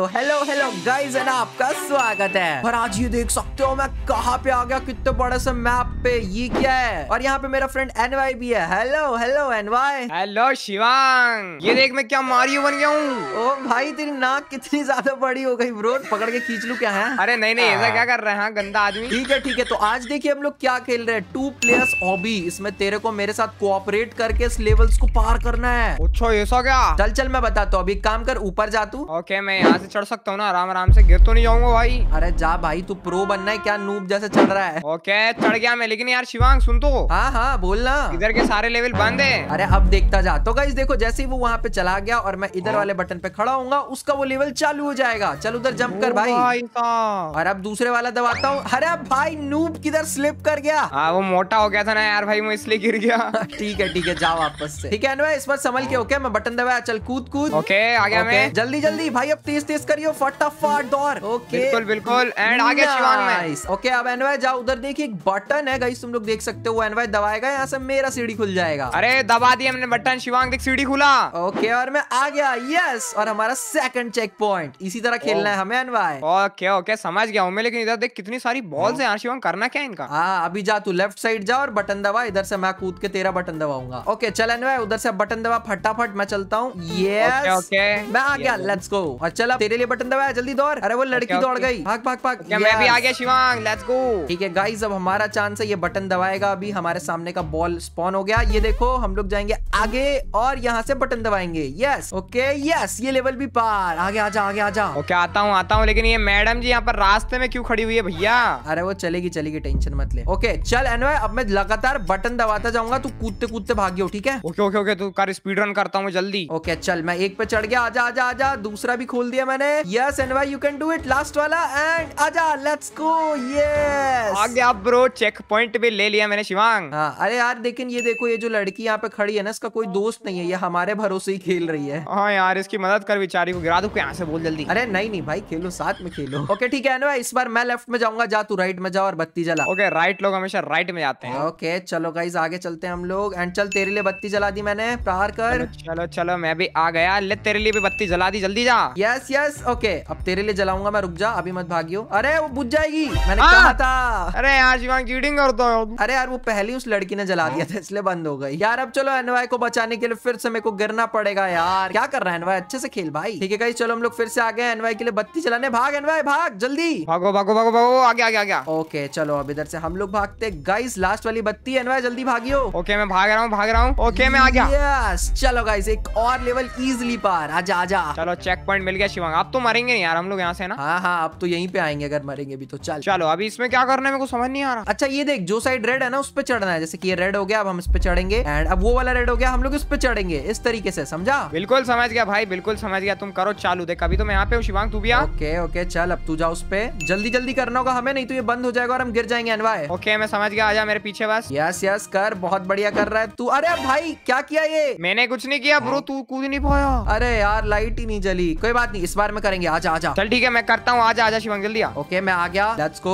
So hello, hello. Guys and आपका स्वागत है और आज ये देख सकते हो मैं कहाँ पे आ गया कितने बड़े से मैप पे ये क्या है और यहाँ पे मेरा फ्रेंड एनवाई भी है hello hello NY hello Shivang ये देख मैं क्या मारियो बन गया हूँ ओ भाई तेरी नाक कितनी ज्यादा बड़ी हो गई ब्रो पकड़ के खींच लू क्या है अरे नहीं नहीं ऐसा हाँ। क्या कर रहे हैं हाँ, गंदा आदमी ठीक है ठीक है तो आज देखिए हम लोग क्या खेल रहे हैं टू प्लेयर्स हॉबी इसमें तेरे को मेरे साथ कोऑपरेट करके इस लेवल्स को पार करना है अच्छा ऐसा क्या चल चल मैं बताता हूँ अभी काम कर ऊपर जा तू ओके मैं यहाँ से चढ़ सकता हूँ ना आराम आराम से गिर तो नहीं जाऊंगा भाई अरे जा भाई तू प्रो बनना है क्या नूब जैसे चढ़ रहा है ओके चढ़ गया मैं लेकिन यार शिवांग सुन तो हाँ हाँ बोलना इधर के सारे लेवल बंद है अरे अब देखता जा तो गाइस देखो जैसे ही वो वहाँ पे चला गया और मैं इधर हाँ। वाले बटन पे खड़ा हूँ उसका वो लेवल चालू हो जाएगा चल उधर जम्प कर भाई और अब दूसरे वाला दबाता हूँ अरे भाई नूब किधर स्लिप कर गया हाँ, वो मोटा हो गया था ना यार भाई मैं इसलिए गिर गया ठीक है ठीक है जाओ वापस से ठीक है इस बार संभल के ओके मैं बटन दबाया चल कूद कूद ओके आ गया मैं जल्दी जल्दी भाई अब तेज तेज करियो फटा फटाफट दौड़ ओके बिल्कुल बिल्कुल एंड आ गया शिवांग में ओके अब एनवाय जाओ उधर देखिए एक बटन है गाइस तुम लोग देख सकते हो एनवाई दबाएगा यहाँ से मेरा सीढ़ी खुल जाएगा अरे दबा दिया हमने बटन शिवांग देख सीढ़ी खुला ओके और मैं आ गया यस और हमारा सेकंड चेक पॉइंट इसी तरह खेलना है oh। हमें एनवाई ओके ओके समझ गया हूँ मैं लेकिन इधर देख कितनी सारी बॉल्स oh। है यार शिवांग करना क्या इनका हाँ अभी जा तू लेफ्ट साइड जा और बटन दबा इधर से मैं कूद के तेरा बटन दबाऊंगा ओके चल एनवाई उधर से बटन दबा फटाफट मैं चलता हूँ ये मैं आ गया लेट्स गो और चल तेरे लिए बटन दबा जल्दी दौड़ अरे वो लड़की दौड़ गई भाग भाग भाग मैं भी आ गया शिवांग लेट्स गो ठीक है गाइस अब हमारा चांस है ये बटन दबाएगा अभी हमारे सामने का बॉल स्पॉन हो गया ये देखो हम लोग जाएंगे आगे और यहाँ से बटन दबाएंगे यस ओके यस ये लेवल भी पार आगे आ जा आगे आ जा ओके आता हूँ आता हूँ लेकिन ये मैडम जी यहाँ पर रास्ते में क्यों खड़ी हुई है भैया अरे वो चलेगी चलेगी टेंशन मत ले ओके चल एनवे अब मैं लगातार बटन दबाता जाऊंगा तू कूदते कूदते भाग्यो ठीक है ओके ओके ओके तू कर स्पीड रन करता हूँ जल्दी ओके चल मैं एक पे चढ़ गया आजा आजा आजा दूसरा भी खोल दिया मैंने yes and why you can do it last वाला एंड आजा लेट्स गो यस आ गया ब्रो चेक पॉइंट भी ले लिया मैंने शिवांग हां अरे यार लेकिन ये देखो ये जो लड़की यहाँ पे खड़ी है ना इसका कोई दोस्त नहीं है ये हमारे भरोसे ही खेल रही है हाँ यार इसकी मदद कर बेचारी को गिरा दो यहाँ से बोल जल्दी अरे नहीं नहीं भाई खेलो साथ में खेलो ओके ठीक है भाई इस बार मैं लेफ्ट में जाऊंगा जा तू राइट में जा और बत्ती जला ओके राइट लोग हमेशा राइट में जाते हैं ओके चलो गाइज आगे चलते हैं हम लोग एंड चल तेरे लिए बत्ती जला दी मैंने प्रहार कर चलो चलो मैं भी आ गया ले तेरे लिए भी बत्ती जला दी जल्दी जा यस यस ओके अब तेरे लिए जलाऊंगा मैं रुक जा अभी मत भागियो अरे वो बुझ जाएगी मैंने आ, हाँ। कहा था अरे आज शिवांग चीटिंग करता हूँ अरे यार वो पहले उस लड़की ने जला दिया था इसलिए बंद हो गई यार अब चलो एनवाई को बचाने के लिए फिर से मेरे को गिरना पड़ेगा यार क्या कर रहा है एनवाई अच्छे से खेल भाई ठीक है चलो हम लोग फिर से आ गए एनवाई के लिए बत्ती चलाने भाग एनवाई भाग जल्दी भागो भागो भागो भागो आगे आगे आगे ओके चलो अब इधर से हम लोग भागते गाइस लास्ट वाली बत्ती एनवाई जल्दी भागियो ओके मैं भाग रहा हूँ भाग रहा हूँ ओके मैं आ गया यस चलो गाइस एक और लेवल इजिली पार आजा आजा चलो चेक पॉइंट मिल गया शिवांग आप तो मरेंगे नहीं यार हम लोग यहाँ से ना हाँ हाँ आप तो यहीं पे आएंगे अगर मरेंगे भी तो चल चलो अभी इसमें क्या करना है मेरे को समझ नहीं आ रहा अच्छा ये देख जो साइड रेड है ना उस पर चढ़ना है जैसे कि ये रेड हो गया अब हम इस पे चढ़ेंगे एंड अब वो वाला रेड हो गया हम लोग इस पे चढ़ेंगे इस तरीके से समझा बिल्कुल समझ गया भाई बिल्कुल समझ गया तुम करो चालू देख अभी तो मैं यहाँ पे शिवांग तू भी ओके ओके चल अब तू जा उस पे जल्दी जल्दी करना होगा हमें नहीं तो ये बंद हो जाएगा और हम गिर जाएंगे अनवाय ओके मैं समझ गया आजा मेरे पीछे बस यस यस कर बहुत बढ़िया कर रहा है तू अरे भाई क्या किया ये मैंने कुछ नहीं किया ब्रो हाँ। तू कूद नहीं पाया अरे यार लाइट ही नहीं जली कोई बात नहीं इस बार में करेंगे आज आजा चल ठीक है मैं करता हूँ आजा आजा शिवांग जल्दी ओके मैं आ गया लेट्स गो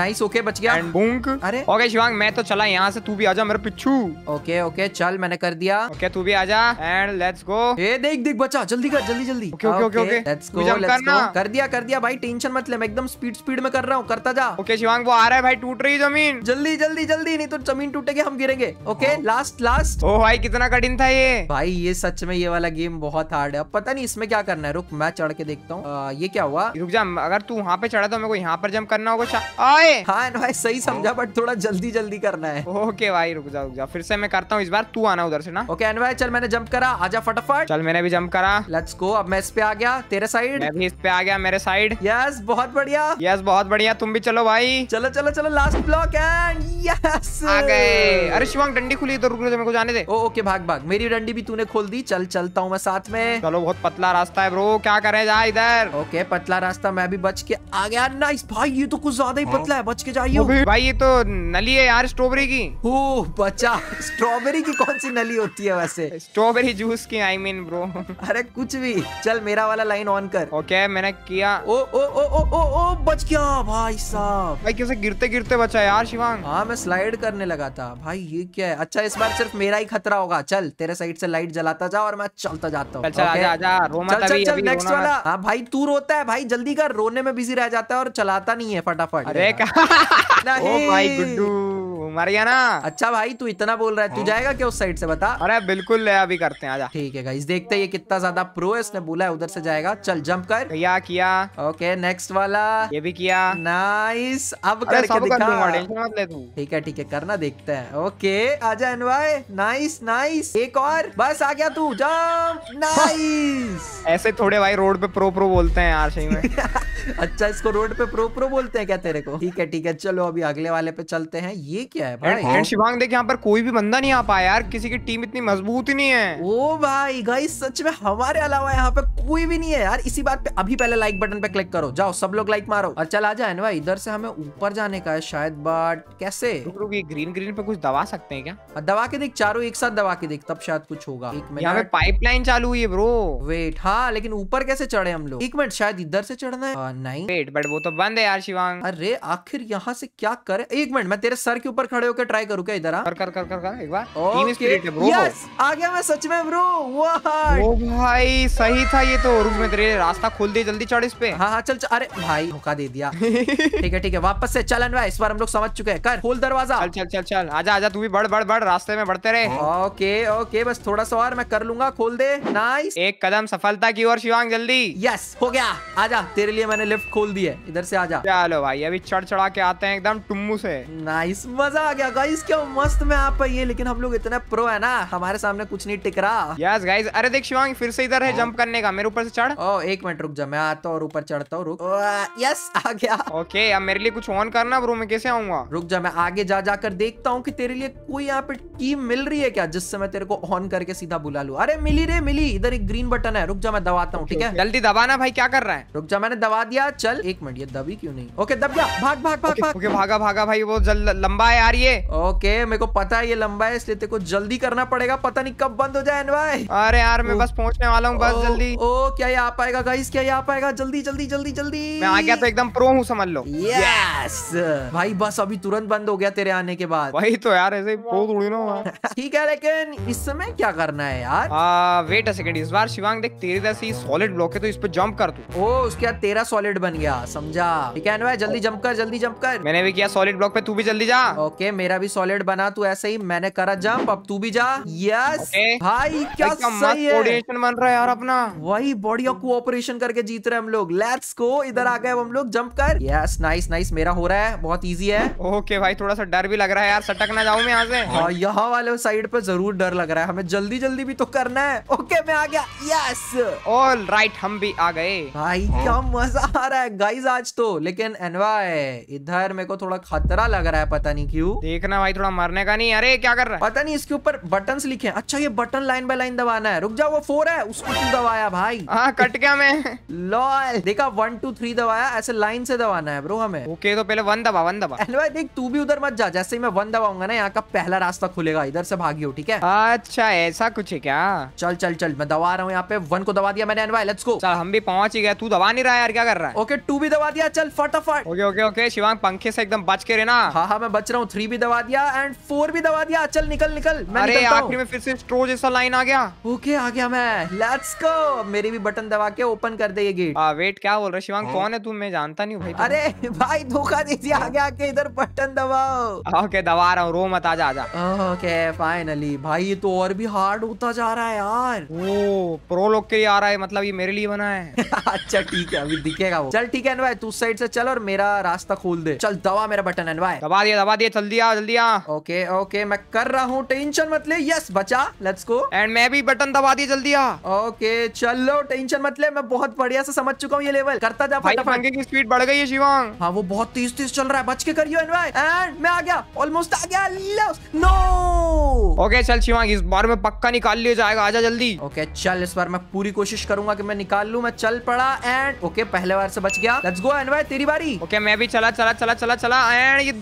नाइस ओके बच गया अरे ओके शिवांग मैं तो चला यहाँ से तू भी आजा मेरे पिछू ओके ओके चल मैंने कर दिया ओके तू भी आजा एंड लेट्स गो ये देख देख बचा जल्दी कर जल्दी जल्दी okay okay okay let's go कर दिया कर दिया भाई टेंशन मत ले मैं एकदम स्पीड स्पीड में कर रहा हूँ करता जा ओके शिवांग वो आ रहा है भाई टूट रही जमीन जल्दी जल्दी जल्दी नहीं तो जमीन टूटेगी हम गिरेंगे ओके लास्ट लास्ट ओ भाई कितना कठिन था ये भाई ये सच में ये वाला गेम बहुत हार्ड है अब पता नहीं इसमें क्या करना है रुक मैं चढ़ के देखता हूँ हाँ, ये क्या हुआ रुक जा अगर तू वहाँ पे चढ़ा तो मेरे को यहाँ पर जम करना होगा आए हाँ भाई सही समझा बट थोड़ा जल्दी जल्दी करना है ओके भाई रुक जा रुक जा फिर से मैं करता हूँ इस बार तू आना उधर से ना ओके भाई चल मैंने जम्प करा आजा फटाफट चल मैंने भी जम्प करा लेट्स गो अब मैं इस पे आ गया तेरे साइड मैं भी इस पे आ गया मेरे साइड यस बहुत बढ़िया यस बहुत बढ़िया तुम भी चलो भाई चलो चलो चलो लास्ट ब्लॉक एंड यस आ गए अरे शिवांग डंडी खुली तो रुक मेरे को जाने दे ओ, ओके भाग भाग मेरी डंडी भी तूने खोल दी चल चलता हूँ मैं साथ में चलो बहुत पतला रास्ता है ब्रो क्या करे जा इधर ओ ओके पतला रास्ता मैं भी बच के आ गया नाइस भाई ये तो कुछ ज्यादा ही हाँ। पतला है बच के जाइए भाई ये तो नली है यार स्ट्रॉबेरी की ओ बचा स्ट्रॉबेरी की कौन सी नली होती है वैसे स्ट्रॉबेरी जूस की I I mean mean, bro अरे कुछ भी चल मेरा वाला लाइन ऑन कर ओके मैंने किया ओ ओ ओ ओ ओ ओ बच गया भाई साहब भाई कैसे गिरते गिरते बचा यार शिवांग हाँ मैं स्लाइड करने लगा था भाई ये क्या है अच्छा इस बार सिर्फ मेरा ही खतरा होगा चल तेरे साइड से लाइट जलाता जा और मैं चलता जाता हूँ नेक्स्ट वाला हाँ भाई तू रोता है भाई जल्दी कर रोने में बिजी रह जाता है और चलाता नहीं है फटाफट अरे ओ भाई गुड्डू मर गया ना अच्छा भाई तू इतना बोल रहा है तू हाँ। जाएगा क्या उस साइड से बता अरे बिल्कुल ले अभी करते हैं आजा ठीक है गाइस देखते हैं ये कितना ज्यादा प्रो है इसने बोला है उधर से जाएगा चल जंप कर किया किया ओके नेक्स्ट वाला ये भी किया नाइस अब करके दिखा ठीक है ठीक है करना देखते हैं ओके आजा एनवाय नाइस नाइस एक और बस आ गया तू जंप नाइस ऐसे थोड़े भाई रोड पे प्रो प्रो बोलते हैं यार सही में अच्छा इसको रोड पे प्रो प्रो बोलते हैं क्या तेरे को ठीक है ठीक है चलो अभी अगले वाले पे चलते हैं ये क्या है यहाँ पर कोई भी बंदा नहीं आ पाया यार किसी की टीम इतनी मजबूत ही नहीं है ओ भाई गाई सच में हमारे अलावा यहाँ पे कोई भी नहीं है यार इसी बात पे अभी पहले लाइक बटन पे क्लिक करो जाओ सब लोग लाइक मारो और चल आ जाए ना इधर से हमें ऊपर जाने का है शायद बट कैसे ग्रीन ग्रीन पे कुछ दबा सकते हैं क्या हाँ, दवा के देख चारों एक साथ दवा के देख तब शायद कुछ होगा एक मिनट यहाँ पे पाइपलाइन चालू हुई है ब्रो वेट हाँ लेकिन ऊपर कैसे चढ़े हम लोग एक मिनट शायद इधर से चढ़ना है uh, नहीं वेट बट वो तो बंद है यार शिवांग अरे आखिर यहाँ से क्या करे एक मिनट मैं तेरे सर के ऊपर खड़े होकर ट्राई करू क्या इधर हाँ? कर कर कर कर कर एक बार टीम स्पिरिट है ब्रो यस आ गया मैं सच में ब्रो ओ भाई सही था ये तो रुक मैं तेरे रास्ता खोल दे जल्दी चढ़ इस पे हां हां चल अरे भाई धोखा दे दिया ठीक है ठीक है वापस से चल अनवा इस बार हम लोग समझ चुके हैं कर खोल दरवाजा चल चल चल चल आजा आजा तू भी बढ़ बढ़ बढ़ रास्ते में बढ़ते रहे ओके ओके बस थोड़ा सा और मैं कर लूंगा खोल दे नाइस एक कदम सफलता की ओर शिवांग जल्दी यस हो गया आजा तेरे लिए मैंने लिफ्ट खोल दी है इधर से आजा चलो भाई अभी चढ़ चढ़ा के आते हैं एकदम टुम्मू से नाइस मजा मजा आ गया गाइस क्या मस्त में आप है लेकिन हम लोग इतना प्रो है ना हमारे सामने कुछ नहीं टिकरा यस गाइस अरे देख शिवांग फिर से इधर है जंप हाँ। करने का मेरे ऊपर से चढ़ ओ एक मिनट रुक जा मैं आता हूँ ऊपर चढ़ता हूँ रुक यस आ गया ओके अब मेरे लिए कुछ ऑन करना ब्रो मैं कैसे आऊंगा रुक जा मैं आगे जा जाकर देखता हूँ की तेरे लिए कोई यहाँ पे की मिल रही है क्या जिससे मैं तेरे को ऑन करके सीधा बुला लू अरे मिली रे मिली इधर एक ग्रीन बटन है रुक जा मैं दबाता हूँ ठीक है जल्दी दबाना भाई क्या कर रहा है रुक जा मैंने दबा दिया चल एक मिनट ये दबी क्यों नहीं ओके दब गया भाग भाग भाग भाग भागा भागा भाई वो जल्द लंबा है यार रही है ओके मेरे को पता है ये लंबा है इसलिए तेको जल्दी करना पड़ेगा पता नहीं कब बंद हो जाए भाई अरे यार मैं बस पहुंचने वाला हूँ बस जल्दी ओ क्या ये आ पाएगा गाइस क्या ये आ पाएगा जल्दी जल्दी जल्दी जल्दी मैं आ गया तो एकदम प्रो हूँ समझ लो यस भाई बस अभी तुरंत बंद हो गया तेरे आने के बाद वही तो यार ऐसे प्रो थोड़ी ना ठीक है लेकिन इस समय क्या करना है यार वेट अ सेकंड इस बार शिवांग देख तेरे जैसे सॉलिड ब्लॉक है तो इस पर जंप कर तू ओ उसके बाद तेरा सॉलिड बन गया समझा ठीक है जल्दी जम्प कर जल्दी जम्प कर मैंने भी किया सॉलिड ब्लॉक पे तू भी जल्दी जा ओके ओके मेरा भी सॉलिड बना तू ऐसे ही मैंने करा जंप अब तू भी जा यस भाई क्या सही है बन रहा है यार अपना वही बढ़िया कोऑपरेशन करके जीत रहे हम लोग लेट्स गो इधर आ गए हम लोग जंप कर यस नाइस नाइस मेरा हो रहा है बहुत इजी है ओके भाई थोड़ा सा डर भी लग रहा है यार सटक ना जाऊं मैं यहाँ से हाँ, यहाँ वाले साइड पे जरूर डर लग रहा है हमें जल्दी जल्दी भी तो करना है ओके मैं आ गया यस ऑल राइट हम भी आ गए भाई क्या मजा आ रहा है गाइज आज तो लेकिन एनवाय इधर मेरे को थोड़ा खतरा लग रहा है पता नहीं क्यों ब्लू देखना भाई थोड़ा मरने का नहीं अरे क्या कर रहा है पता नहीं इसके ऊपर बटन लिखे अच्छा ये बटन लाइन बाय लाइन दबाना है रुक जाओ वो फोर है उसको क्यों दबाया भाई हाँ कट गया मैं लॉल देखा वन टू थ्री दबाया ऐसे लाइन से दबाना है ब्रो हमें ओके तो पहले वन दबा वन दबा भाई देख तू भी उधर मत जा जैसे ही मैं वन दबाऊंगा ना यहाँ का पहला रास्ता खुलेगा इधर से भागियो ठीक है अच्छा ऐसा कुछ है क्या चल चल चल मैं दबा रहा हूँ यहाँ पे वन को दबा दिया मैंने एनवाई लेट्स गो चल हम भी पहुंच ही गए तू दबा नहीं रहा यार क्या कर रहा है ओके टू भी दबा दिया चल फटाफट ओके ओके ओके शिवांग पंखे से एकदम बच के रहना हाँ हाँ मैं बच रहा हूँ थ्री थ्री भी दबा दिया एंड फोर भी दबा दिया चल निकल निकल मैं अरे आखिर में फिर से स्ट्रो जैसा लाइन आ गया ओके आ गया मैं लेट्स गो मेरे भी बटन दबा के ओपन कर दे ये गेट आ वेट क्या बोल रहा शिवांग हाँ। कौन है तुम मैं जानता नहीं भाई तो। अरे भाई धोखा दे दिया आगे आके इधर बटन दबाओ ओके दबा रहा हूँ रो मत आजा आजा ओके फाइनली भाई ये तो और भी हार्ड होता जा रहा है यार ओ प्रो लोग के लिए आ रहा है मतलब ये मेरे लिए बना है अच्छा ठीक है अभी दिखेगा वो चल ठीक है तू साइड से चल और मेरा रास्ता खोल दे चल दबा मेरा बटन अनवाय दबा दिया दबा दिया जल्दी आ जल्दी आ ओके ओके मैं कर रहा हूँ टेंशन मत ले यस बचा लेट्स गो एंड मैं भी बटन दबा दिया जल्दी आ ओके चलो टेंशन मत ले मैं बहुत बढ़िया से समझ चुका हूँ ये लेवल करता जा पंखे की स्पीड बढ़ गई है शिवांग हाँ वो बहुत तेज तेज चल रहा है बच के करियो एंड मैं आ गया ऑलमोस्ट आ गया नो ओके चल शिवांग इस बार में पक्का निकाल लिया जाएगा आजा जल्दी ओके चल इस बार मैं पूरी कोशिश करूंगा की मैं निकाल लू मैं चल पड़ा एंड ओके पहले बार से बच गया लेट्स गो एनवाय तेरी बारी ओके मैं भी चला चला चला चला चला एंड ये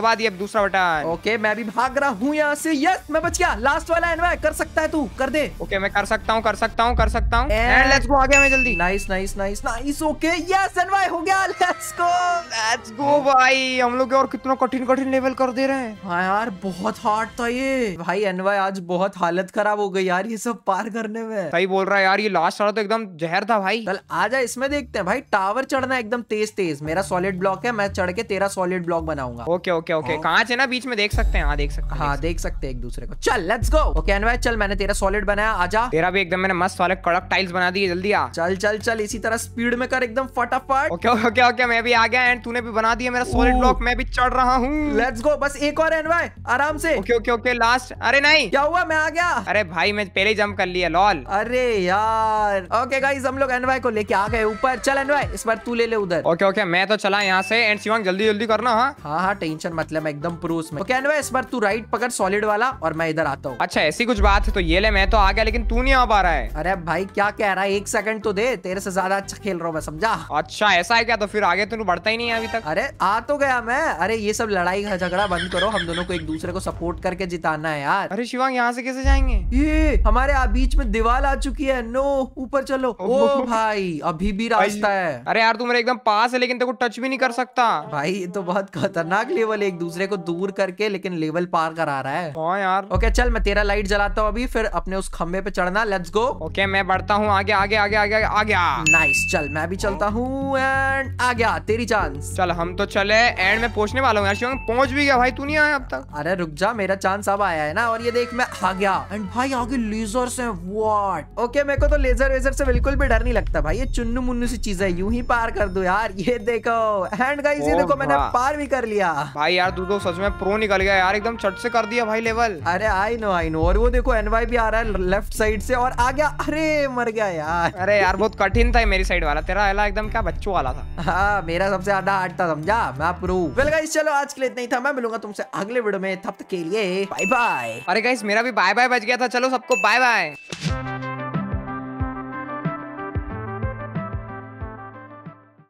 दबा दिया दूसरा बटन ओके मैं भी भाग रहा हूँ यहाँ से यस मैं बच गया लास्ट वाला एनवाय कर सकता है तू कर दे ओके मैं कर सकता हूँ कर सकता हूँ कर सकता हूँ एंड लेट्स गो आ गया मैं जल्दी nice nice nice nice okay yes NY हो गया लेट्स गो लेट्स गो भाई हम लोग और कितना कठिन कठिन लेवल कर दे रहे हैं हाँ यार बहुत हार्ड था ये भाई एनवाय आज बहुत हालत खराब हो गई यार ये सब पार करने में सही बोल रहा है यार ये लास्ट वाला तो एकदम जहर था भाई चल आ जाए इसमें देखते हैं भाई टावर चढ़ना एकदम तेज तेज मेरा सॉलिड ब्लॉक है मैं चढ़ के तेरा सॉलिड ब्लॉक बनाऊंगा ओके ओके ओके कांच है ना बीच में देख सकते हैं हाँ देख सकते हाँ देख सकते एक दूसरे को चल लेट्स गो ओके अनवय चल मैंने तेरा सॉलिड बनाया आजा तेरा भी एकदम मैंने मस्त वाले कड़क टाइल्स बना दिए जल्दी आ चल चल चल इसी तरह स्पीड में कर एकदम फटाफट ओके ओके ओके मैं भी आ गया एंड तूने भी बना दिया मेरा सॉलिड ब्लॉक मैं भी चढ़ रहा हूँ लेट्स गो बस एक और एनवाय आराम से ओके ओके ओके लास्ट अरे नहीं क्या हुआ मैं आ गया अरे भाई मैं पहले जम्प कर लिया लॉल अरे यार ओके गाइस हम लोग एनवाय को लेके आ गए ऊपर चल एनवाय इस बार तू ले ले उधर ओके ओके मैं तो चला यहाँ से एंड शिवांग जल्दी जल्दी करना हाँ हाँ टेंशन हाँ, मतलब एकदम प्रूस में तो इस बार तू राइट पकड़ सॉलिड वाला और मैं इधर आता हूँ अच्छा ऐसी कुछ बात है तो ये ले मैं तो आ गया लेकिन तू नहीं आ पा रहा है अरे भाई क्या कह रहा है एक सेकंड तो दे तेरे से ज्यादा अच्छा खेल रहा हूँ मैं समझा अच्छा ऐसा है क्या तो फिर आगे तो तू बढ़ता ही नहीं है अभी तक अरे आ तो गया मैं अरे ये सब लड़ाई का झगड़ा बंद करो हम दोनों को एक दूसरे को सपोर्ट करके जिताना है यार अरे शिवांग यहाँ से कैसे जाएंगे ये हमारे बीच में दीवार आ चुकी है नो ऊपर चलो ओ भाई अभी भी रास्ता है अरे यार तू मेरे एकदम पास है लेकिन तेरे को टच भी नहीं कर सकता भाई ये तो बहुत खतरनाक लेवल है एक दूसरे को दूर करके लेकिन लेवल पार करा रहा है हाँ यार ओके चल मैं तेरा लाइट जलाता हूँ अभी फिर अपने उस खम्भे पे चढ़ना लेट्स गो ओके मैं बढ़ता हूँ आगे आगे आगे आगे आ गया नाइस चल मैं भी चलता हूँ एंड आ गया तेरी चांस चल हम तो चले एंड में पहुंचने वाला हूँ यार पहुंच भी गया भाई तू नहीं आया अब तक अरे रुक जा मेरा चांस अब आया है ना और ये देख मैं आ गया एंड भाई आगे लेजर से वॉट ओके मेरे को तो लेजर वेजर से बिल्कुल भी डर नहीं लगता भाई ये चुन्नू मुन्नू सी चीज है यू ही पार कर दो यार ये देखो एंड गाइस ये देखो मैंने पार भी कर लिया भाई यार तू तो सच में प्रो निकल गया यार एकदम चट से कर दिया भाई लेवल अरे आई नो आई नो और वो देखो एनवाई भी आ रहा है लेफ्ट साइड से और आ गया अरे मर गया यार अरे यार बहुत कठिन था मेरी साइड वाला तेरा अला एकदम क्या बच्चों वाला था हाँ मेरा सबसे ज्यादा आर्ट था समझा मैं प्रो वेल गाइस चलो आज के लिए इतना ही था मैं मिलूंगा तुमसे अगले वीडियो में तब तक के लिए बाय बाय अरे गाइस मेरा भी बाय बाय बच गया था चलो सबको बाय बाय